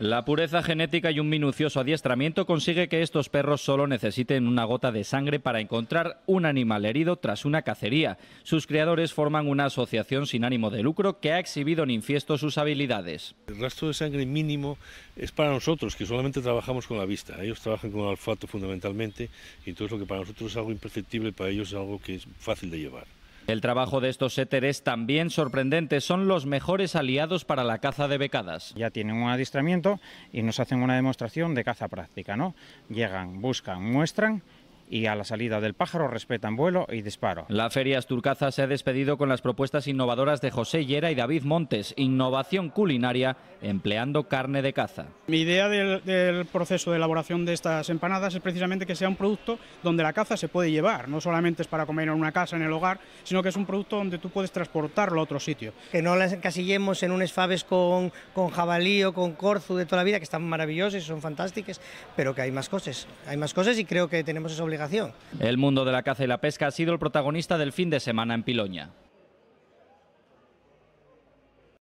La pureza genética y un minucioso adiestramiento consigue que estos perros solo necesiten una gota de sangre para encontrar un animal herido tras una cacería. Sus creadores forman una asociación sin ánimo de lucro que ha exhibido en infiesto sus habilidades. El rastro de sangre mínimo es para nosotros, que solamente trabajamos con la vista. Ellos trabajan con el olfato fundamentalmente, y entonces lo que para nosotros es algo imperceptible, para ellos es algo que es fácil de llevar. El trabajo de estos éteres es también sorprendente, son los mejores aliados para la caza de becadas. Ya tienen un adiestramiento y nos hacen una demostración de caza práctica, ¿no? Llegan, buscan, muestran y a la salida del pájaro respetan vuelo y disparo. La Feria Asturcaza se ha despedido con las propuestas innovadoras de José Llera y David Montes, innovación culinaria empleando carne de caza. Mi idea del, proceso de elaboración de estas empanadas es precisamente que sea un producto donde la caza se puede llevar, no solamente es para comer en una casa, en el hogar, sino que es un producto donde tú puedes transportarlo a otro sitio. Que no las encasillemos en un esfaves con, jabalío, jabalí o con corzu de toda la vida, que están maravillosas y son fantásticas, pero que hay más cosas, hay más cosas y creo que tenemos esa obligación el mundo de la caza y la pesca ha sido el protagonista del fin de semana en Piloña.